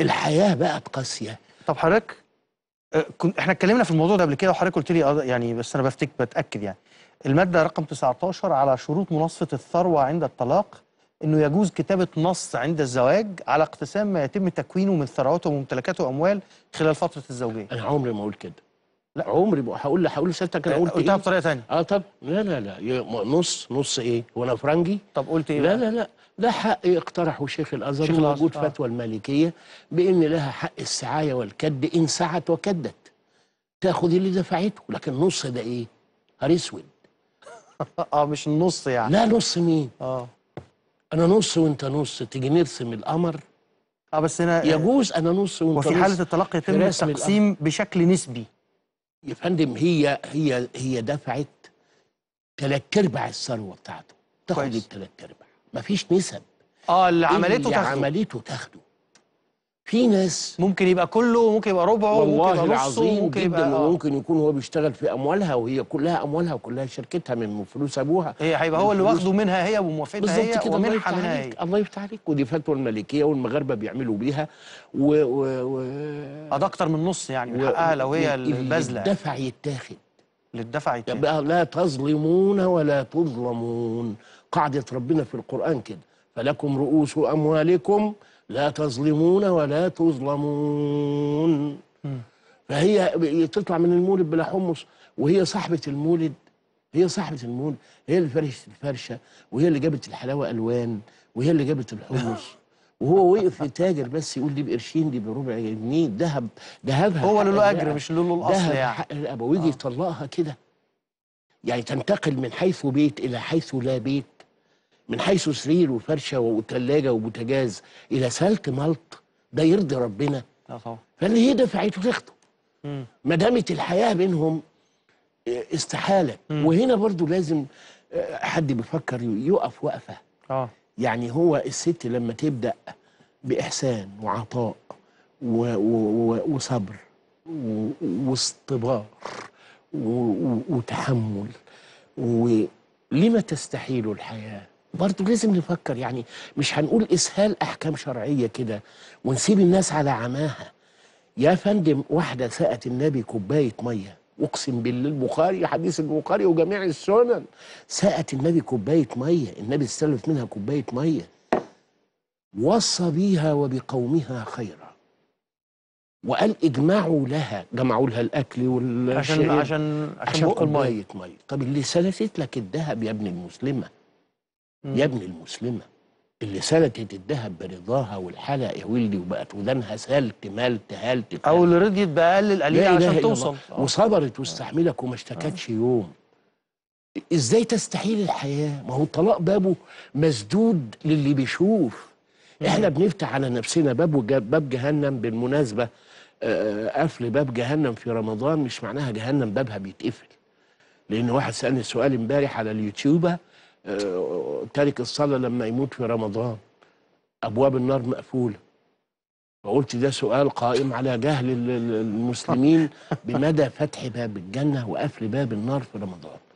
الحياه بقت قاسيه طب حضرتك آه، كنت احنا اتكلمنا في الموضوع ده قبل كده وحضرتك قلت لي آه، يعني بس انا بفتك بتاكد يعني الماده رقم 19 على شروط مناصفه الثروه عند الطلاق انه يجوز كتابه نص عند الزواج على اقتسام ما يتم تكوينه من ثروات وممتلكات واموال خلال فتره الزوجيه انا عمري ما اقول كده لا عمري بقى هقول هقول لسيادتك انا قلت قلتها إيه؟ بطريقه ثانيه اه طب لا لا لا نص نص ايه وانا فرنجي طب قلت ايه لا لا لا ده حق اقترحه شيخ الازهر الازهر آه. فتوى المالكيه بان لها حق السعايه والكد ان سعت وكدت تاخذ اللي دفعته لكن نص ده ايه اسود اه مش النص يعني لا نص مين اه انا نص وانت نص تيجي نرسم القمر اه بس هنا يجوز انا نص وانت وفي نص وفي حاله التلقي يتم التقسيم بشكل نسبي يا فندم هي هي هي دفعت ثلاث ارباع الثروه بتاعته تاخد الثلاث ارباع مفيش نسب اه اللي عملته إيه تاخده اللي عملته تاخده في ناس ممكن يبقى كله وممكن يبقى ربعه والله وممكن يبقى نصه وممكن جدا يبقى آه. وممكن يكون هو بيشتغل في اموالها وهي كلها اموالها وكلها شركتها من فلوس ابوها هي هيبقى هو اللي واخده منها هي وموافقتها هي كده ومنحه منها هي الله يفتح عليك ودي فتوى الملكيه والمغاربه بيعملوا بيها و, و... و... ده اكتر من نص يعني من حقها لو هي البذله الدفع يتاخد للدفع يتاخد يبقى لا تظلمون ولا تظلمون قاعده ربنا في القران كده فلكم رؤوس أموالكم لا تظلمون ولا تظلمون فهي تطلع من المولد بلا حمص وهي صاحبة المولد هي صاحبة المولد هي اللي فرشت الفرشة وهي اللي جابت الحلاوة ألوان وهي اللي جابت الحمص وهو وقف تاجر بس يقول دي بقرشين دي بربع جنيه ذهب ذهبها هو اللي له اجر مش اللي له الاصل يعني حق الابوي آه. يطلقها كده يعني تنتقل من حيث بيت الى حيث لا بيت من حيث سرير وفرشه وثلاجه وبوتاجاز الى سلت ملط ده يرضي ربنا اه طبعا فاللي هي دفعته تخطب ما دامت الحياه بينهم آه، استحاله مم. وهنا برضو لازم آه، حد بيفكر يقف وقفه اه يعني هو الست لما تبدا باحسان وعطاء و و و وصبر واصطبار وتحمل ولما تستحيل الحياه برضه لازم نفكر يعني مش هنقول اسهال احكام شرعيه كده ونسيب الناس على عماها يا فندم واحده سقت النبي كوبايه ميه اقسم بالله البخاري حديث البخاري وجميع السنن سقت النبي كوبايه ميه النبي استلف منها كوبايه ميه وصى بيها وبقومها خيرا وقال اجمعوا لها جمعوا لها الاكل والشرب عشان عشان عشان, عشان كوبايه ميه طب اللي سلفت لك الذهب يا ابن المسلمه يا ابن المسلمه اللي سلكت الذهب برضاها والحلق يا ولدي وبقت ودانها سلت مالت هالت او اللي رضيت باقل قليل عشان توصل آه. وصبرت آه. واستحملك وما آه. اشتكتش يوم ازاي تستحيل الحياه ما هو الطلاق بابه مسدود للي بيشوف احنا بنفتح على نفسنا باب باب جهنم بالمناسبه قفل باب جهنم في رمضان مش معناها جهنم بابها بيتقفل لان واحد سالني سؤال امبارح على اليوتيوبر آه، تارك الصلاة لما يموت في رمضان أبواب النار مقفولة فقلت ده سؤال قائم على جهل المسلمين بمدى فتح باب الجنة وقفل باب النار في رمضان